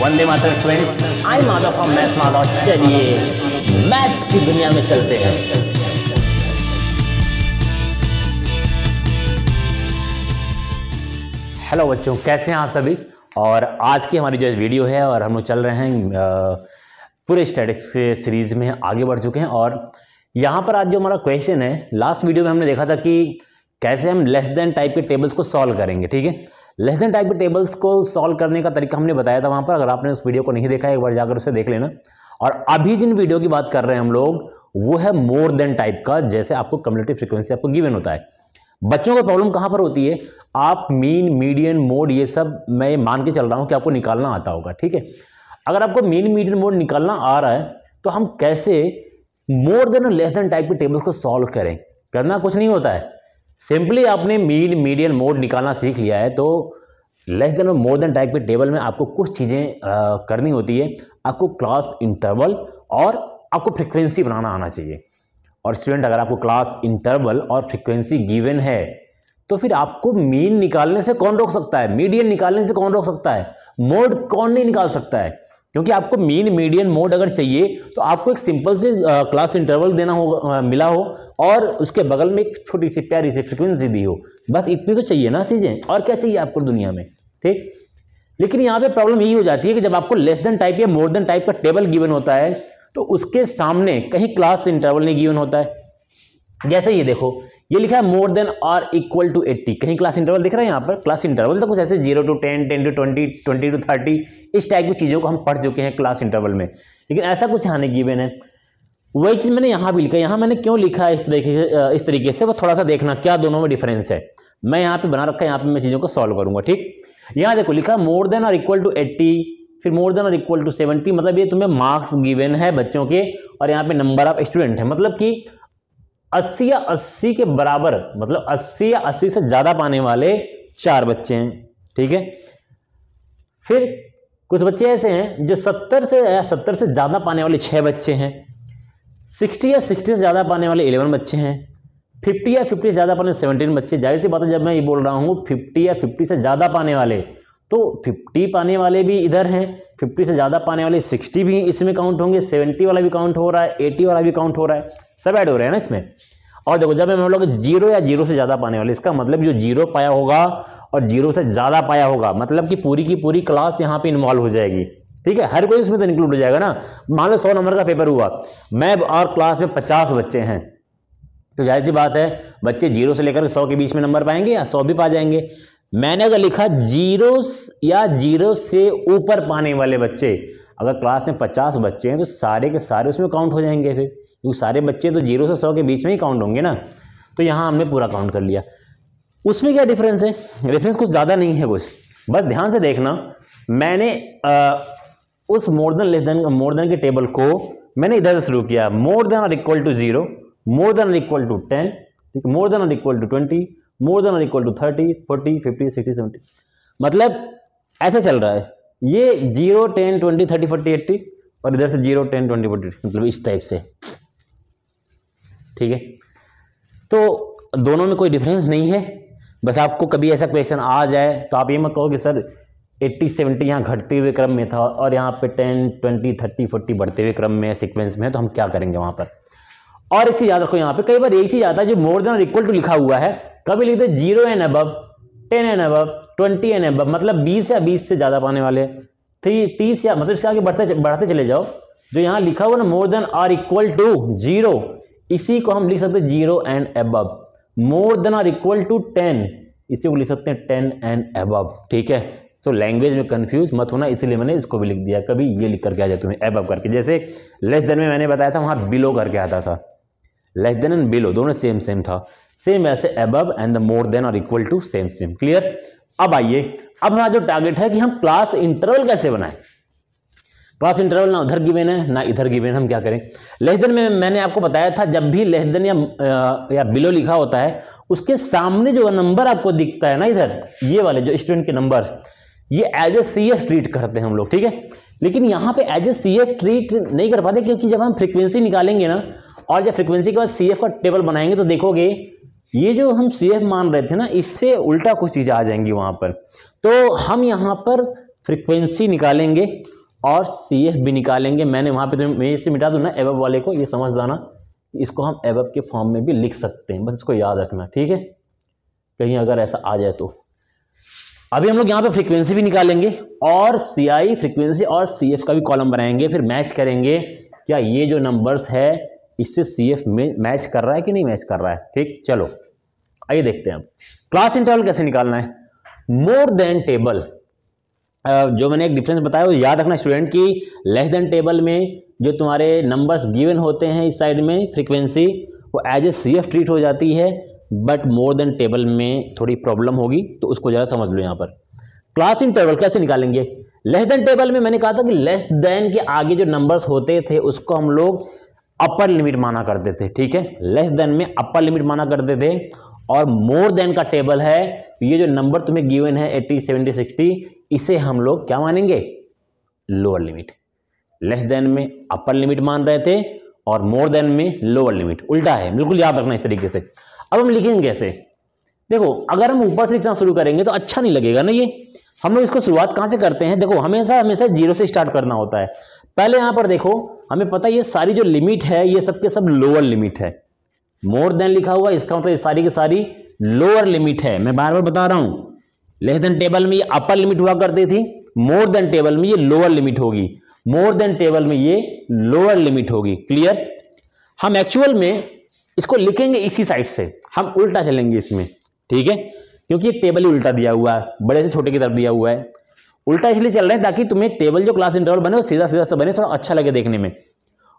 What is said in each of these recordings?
Vande Mataram friends I Madhav from math Madhav चलिए maths की दुनिया में चलते हैं हेलो बच्चों कैसे हैं आप सभी और आज की हमारी जो वीडियो है और हम लोग चल रहे हैं पूरे स्टैटिक्स के सीरीज़ में आगे बढ़ चुके हैं और यहाँ पर आज जो हमारा क्वेश्चन है लास्ट वीडियो में हमने देखा था कि कैसे हम लेस देन टाइप के टेबल्स को सॉल्व करेंगे ठीक है लेस देन टाइप के टेबल्स को सॉल्व करने का तरीका हमने बताया था वहां पर अगर आपने उस वीडियो को नहीं देखा एक बार जाकर उसे देख लेना और अभी जिन वीडियो की बात कर रहे हैं हम लोग वो है मोर देन टाइप का जैसे आपको कम्युनिटी फ्रिक्वेंसी आपको गिवन होता है बच्चों को प्रॉब्लम कहां पर होती है आप मीन मीडियन मोड ये सब मैं मान के चल रहा हूं कि आपको निकालना आता होगा ठीक है अगर आपको मीन मीडियन मोड निकालना आ रहा है तो हम कैसे मोर देन और लेस देन टाइप के टेबल्स को सॉल्व करें करना कुछ नहीं होता है सिंपली आपने मीन मीडियन मोड निकालना सीख लिया है तो लेस देन और मोर देन टाइप के टेबल में आपको कुछ चीज़ें करनी होती है आपको क्लास इंटरवल और आपको फ्रिक्वेंसी बनाना आना चाहिए और स्टूडेंट अगर आपको क्लास इंटरवल और फ्रिक्वेंसी गिवन है तो फिर आपको मीन निकालने से कौन रोक सकता है मीडियन निकालने से कौन रोक सकता है मोड कौन नहीं निकाल सकता है क्योंकि आपको मीन मीडियन मोड अगर चाहिए तो आपको एक सिंपल से क्लास इंटरवल देना हो मिला हो और उसके बगल में एक छोटी सी प्यारी सी फ्रिक्वेंसी दी हो बस इतनी तो चाहिए ना चीज़ें और क्या चाहिए आपको दुनिया में ठीक लेकिन यहाँ पे प्रॉब्लम यही हो जाती है कि जब आपको लेस देन टाइप या मोर देन टाइप का टेबल गिवन होता है तो उसके सामने कहीं क्लास इंटरवल नहीं गिवन होता है जैसे ये देखो ये लिखा है मोर देन और इक्वल टू एट्टी कहीं क्लास इंटरवल दिख रहा है यहाँ पर क्लास इंटरवल तो कुछ ऐसे zero to ten ten to twenty twenty to thirty इस टाइप की चीज़ों को हम पढ़ चुके हैं क्लास इंटरवल में लेकिन ऐसा कुछ यहाँ नहीं गिवन है वही चीज़ मैंने यहाँ भी लिखा यहाँ मैंने क्यों लिखा है इस तरीके से इस तरीके से वो थोड़ा सा देखना क्या दोनों में डिफरेंस है मैं यहाँ पे बना रखा है यहाँ पे मैं चीज़ों को सॉल्व करूँगा ठीक यहाँ देखो लिखा मोर देन और इक्वल टू एट्टी फिर मोर देन और इक्वल टू सेवेंटी मतलब ये तुम्हें मार्क्स गिवन है बच्चों के और यहाँ पे नंबर ऑफ स्टूडेंट है मतलब कि अस्सी या अस्सी के बराबर मतलब अस्सी या अस्सी से ज़्यादा पाने वाले चार बच्चे हैं ठीक है फिर कुछ बच्चे ऐसे हैं जो सत्तर से या सत्तर से ज़्यादा पाने वाले छह बच्चे हैं सिक्सटी या सिक्सटी से ज़्यादा पाने वाले इलेवन बच्चे हैं फिफ्टी या फिफ्टी से ज़्यादा पाने सेवनटीन बच्चे जाहिर सी बात है जब मैं ये बोल रहा हूँ फिफ्टी या फिफ्टी से ज़्यादा पाने वाले तो फिफ्टी पाने वाले भी इधर हैं फिफ्टी से ज़्यादा पाने वाले सिक्सटी भी इसमें काउंट होंगे सेवेंटी वाला भी काउंट हो रहा है एटी वाला भी काउंट हो रहा है सब ऐड हो रहे हैं ना इसमें और देखो जब हम लोग जीरो या जीरो से ज़्यादा पाने वाले इसका मतलब जो जीरो पाया होगा और जीरो से ज़्यादा पाया होगा मतलब कि पूरी की पूरी क्लास यहाँ पे इन्वॉल्व हो जाएगी ठीक है हर कोई उसमें तो इंक्लूड हो जाएगा ना मान लो सौ नंबर का पेपर हुआ मैं और क्लास में पचास बच्चे हैं तो जाहिर सी बात है बच्चे जीरो से लेकर सौ के बीच में नंबर पाएंगे या सौ भी पा जाएंगे मैंने अगर लिखा जीरो या जीरो से ऊपर पाने वाले बच्चे अगर क्लास में पचास बच्चे हैं तो सारे के सारे उसमें काउंट हो जाएंगे फिर क्योंकि सारे बच्चे तो जीरो से सौ के बीच में ही काउंट होंगे ना तो यहाँ हमने पूरा काउंट कर लिया उसमें क्या डिफरेंस है डिफरेंस कुछ ज़्यादा नहीं है कुछ बस ध्यान से देखना मैंने आ, उस more than less than more than के टेबल को मैंने इधर से शुरू किया मोर देन और equal to zero more than और इक्वल टू टेन ठीक मोर देन और equal to twenty more than और equal to thirty forty fifty sixty seventy मतलब ऐसा चल रहा है ये zero ten twenty thirty forty eighty और इधर से जीरो टेन ट्वेंटी फोर्टी मतलब इस टाइप से ठीक है तो दोनों में कोई डिफरेंस नहीं है बस आपको कभी ऐसा क्वेश्चन आ जाए तो आप ये मत कहो कि सर 80 70 यहाँ घटते हुए क्रम में था और यहाँ पे 10 20 30 40 बढ़ते हुए क्रम में सीक्वेंस में है तो हम क्या करेंगे वहाँ पर और एक चीज़ याद रखो यहाँ पे कई बार एक चीज़ आता है जो मोर देन और इक्वल टू लिखा हुआ है कभी लिखते zero and above ten and above twenty and above मतलब बीस या बीस से ज़्यादा पाने वाले थ्री तो तीस या मतलब इसके आगे बढ़ते बढ़ाते चले जाओ जो यहाँ लिखा हुआ ना more than or equal to zero इसी को हम लिख सकते हैं zero and above more than or equal to ten इसी को लिख सकते हैं टेन एंड एबव ठीक है तो लैंग्वेज में कंफ्यूज मत होना इसलिए मैंने इसको भी लिख दिया कभी ये लिख करके आ जाए तुम्हें एबव करके जैसे लेस देन में मैंने बताया था वहां बिलो करके आता था लेस देन एंड बिलो दोनों सेम सेम था सेम वैसे above and the more than or equal to same same clear अब आइए अब हमारा जो टारगेट है कि हम क्लास इंटरवल कैसे बनाएं पास इंटरवल ना उधर गिवेन है ना इधर गिवेन हम क्या करें लेहदन में मैंने आपको बताया था जब भी लेहदन या या बिलो लिखा होता है उसके सामने जो नंबर आपको दिखता है ना इधर ये वाले जो स्टूडेंट के नंबर ये as A C F treat करते हैं हम लोग ठीक है लेकिन यहाँ पे as A C F treat नहीं कर पाते क्योंकि जब हम फ्रिक्वेंसी निकालेंगे ना और जब फ्रिक्वेंसी के बाद सी एफ का टेबल बनाएंगे तो देखोगे ये जो हम सी एफ मान रहे थे ना इससे उल्टा कुछ चीज़ें आ जाएंगी वहाँ पर तो हम यहाँ पर फ्रिक्वेंसी निकालेंगे और सी एफ भी निकालेंगे मैंने वहाँ पे तो मैं इसे मिटा दूँ ना एबब वाले को ये समझ जाना इसको हम एबब के फॉर्म में भी लिख सकते हैं बस इसको याद रखना ठीक है कहीं अगर ऐसा आ जाए तो अभी हम लोग यहाँ पे फ्रीक्वेंसी भी निकालेंगे और सी आई फ्रिक्वेंसी और सी एफ का भी कॉलम बनाएंगे फिर मैच करेंगे क्या ये जो नंबर्स है इससे सी एफ में मैच कर रहा है कि नहीं मैच कर रहा है ठीक चलो आइए देखते हैं अब क्लास इंटरवल कैसे निकालना है मोर देन टेबल जो मैंने एक डिफरेंस बताया वो याद रखना स्टूडेंट की लेस देन टेबल में जो तुम्हारे नंबर्स गिवन होते हैं इस साइड में फ्रीक्वेंसी वो as A C F treat हो जाती है बट मोर देन टेबल में थोड़ी प्रॉब्लम होगी तो उसको ज़रा समझ लो यहाँ पर क्लास इन टेबल कैसे निकालेंगे लेस देन टेबल में मैंने कहा था कि लेस देन के आगे जो नंबर्स होते थे उसको हम लोग अपर लिमिट माना करते थे ठीक है लेस देन में अपर लिमिट माना करते थे और मोर देन का टेबल है तो ये जो नंबर तुम्हें गिवन है एट्टी सेवेंटी सिक्सटी इसे हम लोग क्या मानेंगे लोअर लिमिट लेस देन में अपर लिमिट मान रहे थे और मोर देन में लोअर लिमिट उल्टा है बिल्कुल याद रखना इस तरीके से अब हम लिखेंगे कैसे देखो अगर हम ऊपर से लिखना शुरू करेंगे तो अच्छा नहीं लगेगा ना ये हम लोग इसको शुरुआत कहाँ से करते हैं देखो हमेशा हमेशा जीरो से स्टार्ट करना होता है पहले यहाँ पर देखो हमें पता है ये सारी जो लिमिट है ये सब के सब लोअर लिमिट है मोर देन लिखा हुआ इसका मतलब सारी की सारी लोअर लिमिट है मैं बार बार बता रहा हूं लेस देन टेबल में ये अपर लिमिट हुआ करती थी मोर देन टेबल में ये लोअर लिमिट होगी मोर देन टेबल में ये लोअर लिमिट होगी क्लियर हम एक्चुअल में इसको लिखेंगे इसी साइड से हम उल्टा चलेंगे इसमें ठीक है क्योंकि ये टेबल ही उल्टा दिया हुआ है बड़े से छोटे की तरफ दिया हुआ है उल्टा इसलिए चल रहे हैं ताकि तुम्हें टेबल जो क्लास इंटरवल बने वो सीधा सीधा से बने थोड़ा अच्छा लगे देखने में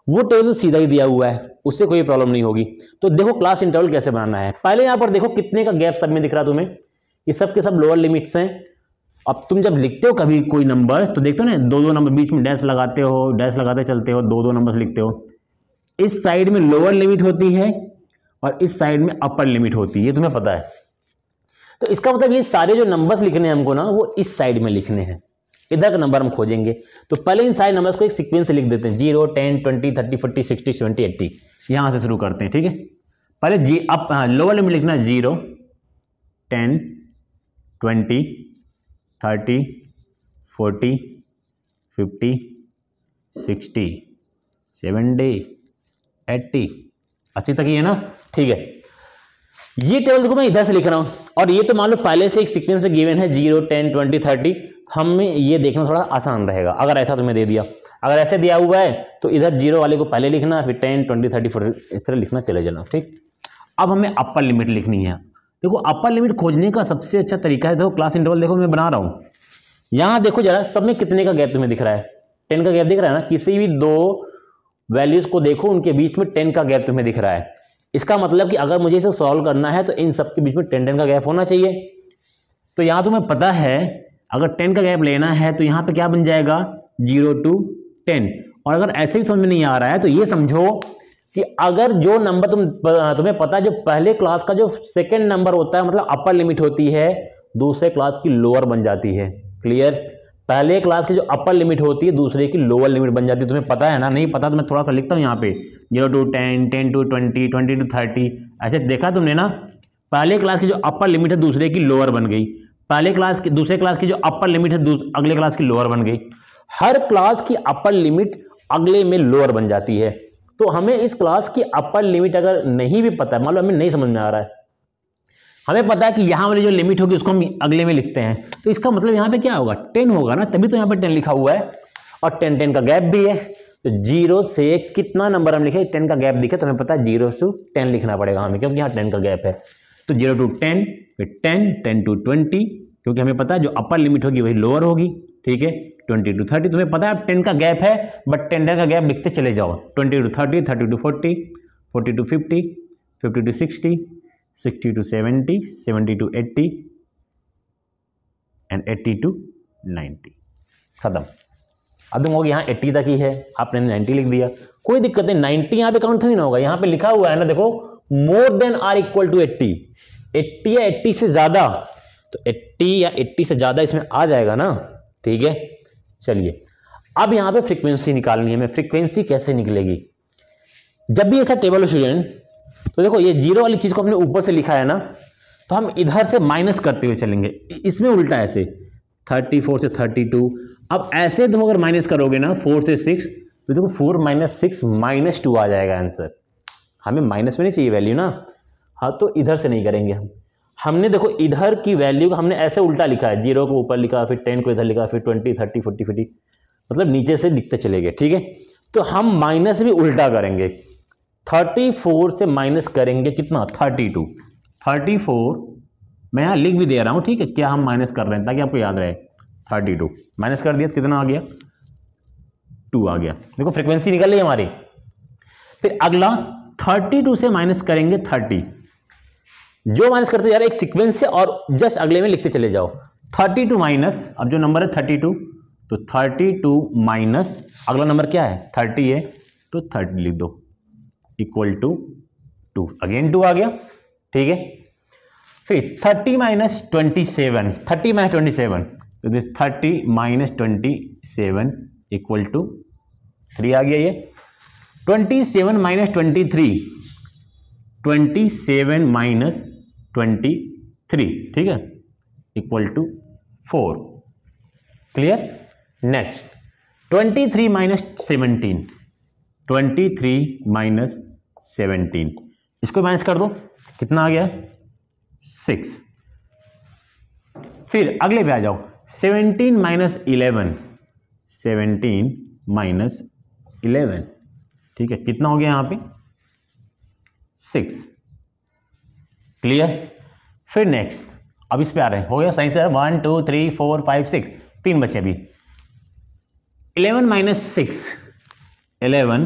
वो टेबल सीधा ही दिया हुआ है उससे कोई प्रॉब्लम नहीं होगी तो देखो क्लास इंटरवल कैसे बनाना है पहले यहाँ पर देखो कितने का गैप सब में दिख रहा तुम्हें ये सब के सब लोअर लिमिट्स हैं अब तुम जब लिखते हो कभी कोई नंबर्स तो देखते हो ना दो दो नंबर बीच में डैश लगाते हो डैश लगाते चलते हो दो दो नंबर्स लिखते हो इस साइड में लोअर लिमिट होती है और इस साइड में अपर लिमिट होती है ये तुम्हें पता है तो इसका मतलब ये सारे जो नंबर्स लिखने हैं हमको ना वो इस साइड में लिखने हैं इधर का नंबर हम खोजेंगे तो पहले इन सारे नंबर्स को एक सीक्वेंस से लिख देते हैं zero ten twenty thirty forty sixty seventy eighty यहाँ से शुरू करते हैं ठीक है पहले जी अब लोअर हाँ, लिमिट लिखना है zero ten twenty thirty forty fifty sixty seventy eighty अस्सी तक ही है ना ठीक है ये टेबल देखो मैं इधर से लिख रहा हूँ और ये तो मान लो पहले से एक सीक्वेंस में गिवन है जीरो टेन ट्वेंटी थर्टी हमें ये देखना थोड़ा आसान रहेगा अगर ऐसा तुम्हें तो दे दिया अगर ऐसे दिया हुआ है तो इधर जीरो वाले को पहले लिखना फिर टेन ट्वेंटी थर्टी फोर्टी इस तरह लिखना चले जाना ठीक अब हमें अपर लिमिट लिखनी है देखो अपर लिमिट खोजने का सबसे अच्छा तरीका है देखो क्लास इंटरवल देखो मैं बना रहा हूँ यहाँ देखो जरा सब में कितने का गैप तुम्हें दिख रहा है टेन का गैप दिख रहा है ना किसी भी दो वैल्यूज़ को देखो उनके बीच में टेन का गैप तुम्हें दिख रहा है इसका मतलब कि अगर मुझे इसे सॉल्व करना है तो इन सब के बीच में टेन टेन का गैप होना चाहिए तो यहाँ तुम्हें पता है अगर टेन का गैप लेना है तो यहाँ पे क्या बन जाएगा जीरो टू टेन और अगर ऐसे भी समझ में नहीं आ रहा है तो ये समझो कि अगर जो नंबर तुम तुम्हें पता है जो पहले क्लास का जो सेकेंड नंबर होता है मतलब अपर लिमिट होती है दूसरे क्लास की लोअर बन जाती है क्लियर पहले क्लास की जो अपर लिमिट होती है दूसरे की लोअर लिमिट बन जाती है तुम्हें पता है ना नहीं पता तो मैं थोड़ा सा लिखता हूँ यहाँ पे zero to ten ten to twenty twenty to thirty ऐसे देखा तुमने ना पहले क्लास की जो अपर लिमिट है दूसरे की लोअर बन गई पहले क्लास की दूसरे क्लास की जो अपर लिमिट है अगले क्लास की लोअर बन गई हर क्लास की अपर लिमिट अगले में लोअर बन जाती है तो हमें इस क्लास की अपर लिमिट अगर नहीं भी पता है मान लो हमें नहीं समझ में आ रहा है हमें पता है कि यहां वाली जो लिमिट होगी उसको हम अगले में लिखते हैं तो इसका मतलब यहाँ पे क्या होगा टेन होगा ना तभी तो यहाँ पे टेन लिखा हुआ है और टेन टेन का गैप भी है तो जीरो से कितना नंबर हम लिखे टेन का गैप दिखे तो हमें पता है जीरो टू टेन लिखना पड़ेगा हमें क्योंकि यहाँ टेन का गैप है तो जीरो टू टेन फिर टेन टेन टू ट्वेंटी क्योंकि हमें पता है जो अपर लिमिट होगी वही लोअर होगी ठीक है ट्वेंटी टू थर्टी तुम्हें पता है टेन का गैप है बट टेन का गैप लिखते चले जाओ twenty to thirty thirty to forty forty to fifty fifty to sixty sixty to seventy seventy to eighty and eighty to ninety ख़त्म अब तुम हो यहाँ एट्टी तक ही है आपने नाइन्टी लिख दिया कोई दिक्कत नहीं नाइन्टी यहाँ पे काउंट थोड़ी ना होगा यहाँ पे लिखा हुआ है ना देखो more than or equal to eighty eighty या एट्टी से ज़्यादा तो एट्टी या एट्टी से ज़्यादा इसमें आ जाएगा ना ठीक है चलिए अब यहाँ पे फ्रीक्वेंसी निकालनी है मैं फ्रीक्वेंसी कैसे निकलेगी जब भी ऐसा टेबल हो स्टूडेंट तो देखो ये जीरो वाली चीज़ को हमने ऊपर से लिखा है ना तो हम इधर से माइनस करते हुए चलेंगे इसमें उल्टा ऐसे थर्टी फोर से थर्टी टू अब ऐसे तुम अगर माइनस करोगे ना फोर से सिक्स तो देखो four minus six minus two आ जाएगा आंसर हमें माइनस में नहीं चाहिए वैल्यू ना हाँ तो इधर से नहीं करेंगे हम हमने देखो इधर की वैल्यू को हमने ऐसे उल्टा लिखा है जीरो को ऊपर लिखा फिर टेन को इधर लिखा फिर ट्वेंटी थर्टी फोर्टी फिफ्टी मतलब नीचे से लिखते चले गए ठीक है तो हम माइनस भी उल्टा करेंगे थर्टी फोर से माइनस करेंगे कितना थर्टी टू थर्टी फोर मैं यहाँ लिख भी दे रहा हूँ ठीक है क्या हम माइनस कर रहे हैं ताकि आपको याद रहे थर्टी टू माइनस कर दिया तो कितना आ गया टू आ गया देखो फ्रिक्वेंसी निकल रही है हमारी फिर अगला थर्टी टू से माइनस करेंगे थर्टी जो माइनस करते जा रहे एक सीक्वेंस से और जस्ट अगले में लिखते चले जाओ थर्टी टू माइनस अब जो नंबर है थर्टी टू तो थर्टी टू माइनस अगला नंबर क्या है थर्टी है तो थर्टी लिख दो equal to two again two आ गया ठीक है फिर thirty minus twenty seven thirty minus twenty seven तो this thirty minus twenty seven equal to three आ गया ये twenty seven minus twenty three twenty seven minus twenty three ठीक है equal to four clear next twenty three minus seventeen twenty three minus seventeen इसको minus कर दो कितना आ गया सिक्स फिर अगले पे आ जाओ seventeen minus eleven seventeen minus eleven ठीक है कितना हो गया यहाँ पे सिक्स क्लियर फिर नेक्स्ट अब इस पे आ रहे हैं हो गया साइंस है one two three four five six तीन बचे अभी eleven minus six eleven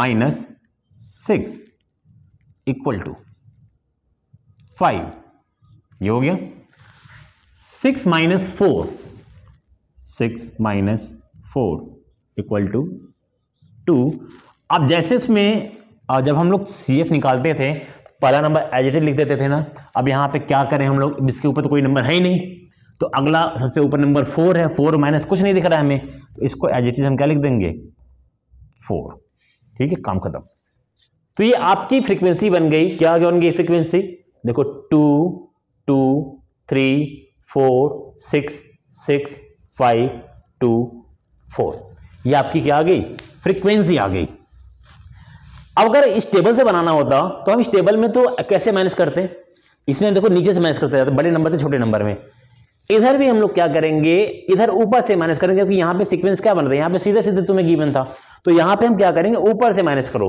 minus six equal to five ये हो गया six minus four six minus four equal to two अब जैसे इसमें जब हम लोग सी एफ निकालते थे पहला नंबर एजिटिव लिख देते थे ना अब यहाँ पे क्या करें हम लोग इसके ऊपर तो कोई नंबर है ही नहीं तो अगला सबसे ऊपर नंबर फोर है फोर माइनस कुछ नहीं दिख रहा है हमें तो इसको एजिटिव हम क्या लिख देंगे फोर ठीक है काम खत्म तो ये आपकी फ्रीक्वेंसी बन गई क्या बन गई फ्रीक्वेंसी देखो two two three four six six five two four ये आपकी क्या आ गई फ्रीक्वेंसी आ गई अब अगर इस टेबल से बनाना होता तो हम इस टेबल में तो कैसे माइनस करते इसमें देखो नीचे से माइनस करते जाते बड़े नंबर से छोटे नंबर में इधर भी हम लोग क्या करेंगे इधर ऊपर से माइनस करेंगे क्योंकि यहाँ पे सीक्वेंस क्या बन रहा है यहाँ पे सीधे सीधे तुम्हें गिवन था तो यहाँ पे हम क्या करेंगे ऊपर से माइनस करो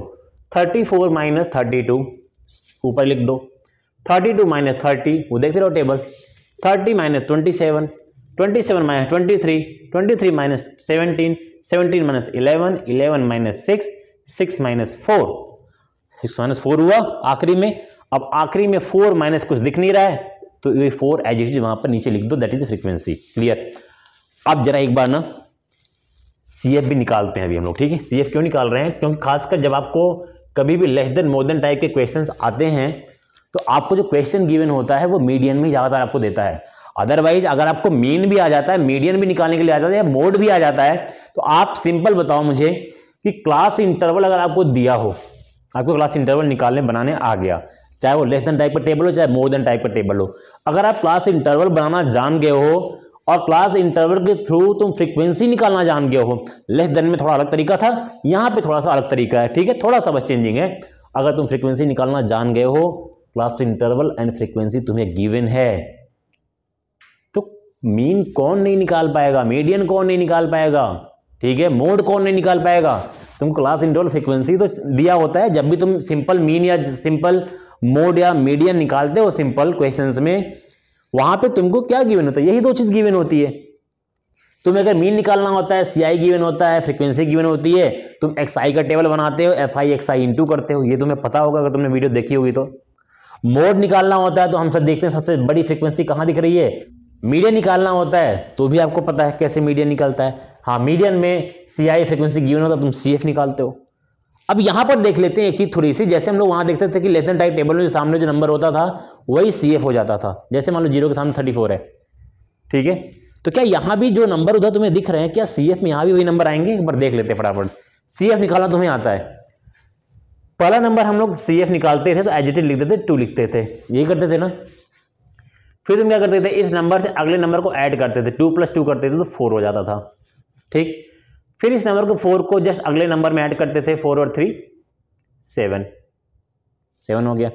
thirty four minus thirty two ऊपर लिख दो थर्टी टू माइनस थर्टी वो देखते रहो table thirty minus twenty seven twenty seven minus twenty three twenty three minus seventeen seventeen minus eleven eleven minus six six minus four six minus four हुआ आखिरी में अब आखिरी में फोर माइनस कुछ दिख नहीं रहा है तो ये फोर एज इट इज वहां पर नीचे लिख दो दैट इज फ्रीक्वेंसी क्लियर अब जरा एक बार ना सी एफ भी निकालते हैं अभी हम लोग ठीक है सी एफ क्यों निकाल रहे हैं क्योंकि खासकर जब आपको कभी भी less than more than type के क्वेश्चंस आते हैं तो आपको जो क्वेश्चन गिवन होता है वो मीडियन में ज़्यादातर आपको देता है अदरवाइज अगर आपको मीन भी आ जाता है मीडियन भी निकालने के लिए आ जाता है या मोड भी आ जाता है तो आप सिंपल बताओ मुझे कि क्लास इंटरवल अगर आपको दिया हो आपको क्लास इंटरवल निकालने बनाने आ गया चाहे वो लेस देन टाइप का टेबल हो चाहे मोर देन टाइप का टेबल हो अगर आप क्लास इंटरवल बनाना जान गए हो और क्लास इंटरवल के थ्रू तुम फ्रीक्वेंसी निकालना जान गए हो लेस देन में थोड़ा अलग तरीका था यहाँ पे थोड़ा सा अलग तरीका है ठीक है थोड़ा सा बस चेंजिंग है अगर तुम फ्रीक्वेंसी निकालना जान गए हो क्लास इंटरवल एंड फ्रीक्वेंसी तुम्हें गिवन है तो मीन कौन नहीं निकाल पाएगा मीडियन कौन नहीं निकाल पाएगा ठीक है मोड कौन नहीं निकाल पाएगा तुम क्लास इंटरवल फ्रिक्वेंसी तो दिया होता है जब भी तुम सिंपल मीन या सिंपल मोड या मीडियम निकालते हो सिंपल क्वेश्चन में वहां पे तुमको क्या गिवन होता है यही दो चीज गिवन होती है तुम्हें अगर मीन निकालना होता है सीआई गिवन होता है फ्रीक्वेंसी गिवन होती है तुम एक्स आई का टेबल बनाते हो F I X I into करते हो ये तुम्हें पता होगा अगर तुमने वीडियो देखी होगी तो मोड निकालना होता है तो हम सब देखते हैं सबसे बड़ी फ्रीक्वेंसी कहाँ दिख रही है मीडिया निकालना होता है तो भी आपको पता है कैसे मीडिया निकलता है हाँ मीडियन में सी आई फ्रिक्वेंसी गिवन होता है तुम सी एफ निकालते हो अब यहाँ पर देख लेते हैं एक चीज़ थोड़ी सी जैसे हम लोग वहाँ देखते थे कि लेथन टाइप टेबल में जो सामने जो नंबर होता था वही सी एफ हो जाता था जैसे मान लो जीरो के सामने थर्टी फोर है ठीक है तो क्या यहाँ भी जो नंबर उधर तुम्हें दिख रहे हैं क्या सी एफ में यहाँ भी वही नंबर आएंगे एक बार देख लेते हैं फटाफट सी एफ निकालना तुम्हें आता है पहला नंबर हम लोग सी एफ निकालते थे तो एजिटेड लिखते थे टू लिखते थे यही करते थे ना फिर तुम क्या करते थे इस नंबर से अगले नंबर को ऐड करते थे टू प्लस टू करते थे तो फोर हो जाता था ठीक फिर इस नंबर को फोर को जस्ट अगले नंबर में ऐड करते थे फोर और थ्री सेवन सेवन हो गया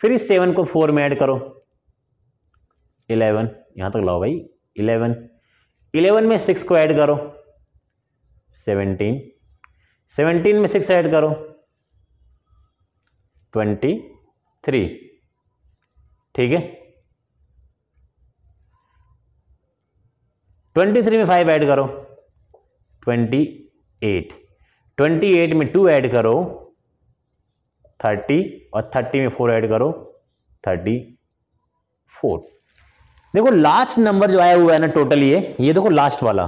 फिर इस सेवन को फोर में ऐड करो इलेवन यहां तक लाओ भाई इलेवन इलेवन में सिक्स को ऐड करो सेवनटीन सेवनटीन में सिक्स ऐड करो ट्वेंटी थ्री ठीक है ट्वेंटी थ्री में फाइव ऐड करो ट्वेंटी एट ट्वेंटी एट में टू ऐड करो थर्टी और थर्टी में फोर ऐड करो थर्टी फोर देखो लास्ट नंबर जो आया हुआ है ना टोटल ये ये देखो लास्ट वाला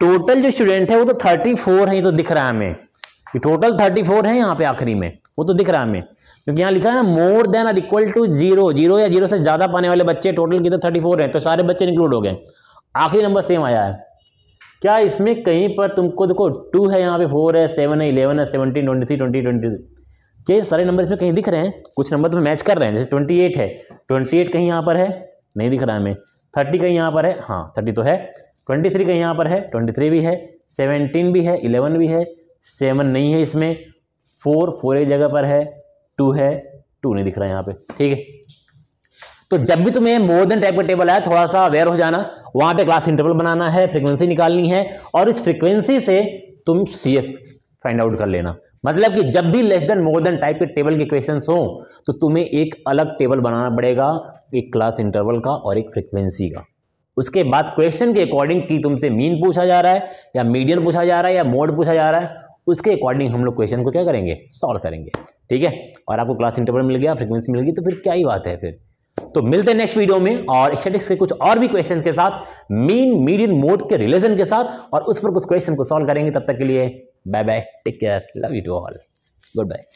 टोटल जो स्टूडेंट है वो तो थर्टी फोर है ये तो दिख रहा है हमें टोटल थर्टी फोर है यहाँ पे आखिरी में वो तो दिख रहा है हमें क्योंकि यहाँ लिखा है ना मोर देन और इक्वल टू जीरो जीरो या जीरो से ज़्यादा पाने वाले बच्चे टोटल कितने थर्टी फोर है तो सारे बच्चे इंक्लूड हो गए आखिरी नंबर सेम आया है क्या इसमें कहीं पर तुमको देखो टू है यहाँ पे फोर है सेवन है इलेवन है seventeen twenty three twenty twenty क्या ये सारे नंबर इसमें कहीं दिख रहे हैं कुछ नंबर तुम्हें मैच कर रहे हैं जैसे ट्वेंटी एट है ट्वेंटी एट कहीं यहाँ पर है नहीं दिख रहा है हमें थर्टी कहीं यहाँ पर है हाँ थर्टी तो है ट्वेंटी थ्री कहीं यहाँ पर है ट्वेंटी थ्री भी है सेवनटीन भी है इलेवन भी है सेवन नहीं है इसमें फोर फोर एक जगह पर है टू है टू नहीं दिख रहा है यहाँ पर ठीक है तो जब भी तुम्हें मोर देन टाइप का टेबल आया थोड़ा सा अवेयर हो जाना वहां पे क्लास इंटरवल बनाना है फ्रीक्वेंसी निकालनी है और इस फ्रीक्वेंसी से तुम सी एफ फाइंड आउट कर लेना मतलब कि जब भी less than more than type के टेबल के क्वेश्चन हो तो तुम्हें एक अलग टेबल बनाना पड़ेगा एक क्लास इंटरवल का और एक फ्रिक्वेंसी का उसके बाद क्वेश्चन के अकॉर्डिंग की तुमसे मीन पूछा जा रहा है या मीडियन पूछा जा रहा है या मोड पूछा जा रहा है उसके अकॉर्डिंग हम लोग क्वेश्चन को क्या करेंगे सॉल्व करेंगे ठीक है और आपको क्लास इंटरवल मिल गया फ्रिक्वेंसी मिल गई तो फिर क्या ही बात है फिर तो मिलते हैं नेक्स्ट वीडियो में और स्टेटिक्स के कुछ और भी क्वेश्चंस के साथ मीन मीडियन मोड के रिलेशन के साथ और उस पर कुछ क्वेश्चन को सॉल्व करेंगे तब तक के लिए bye bye take care love you to all good bye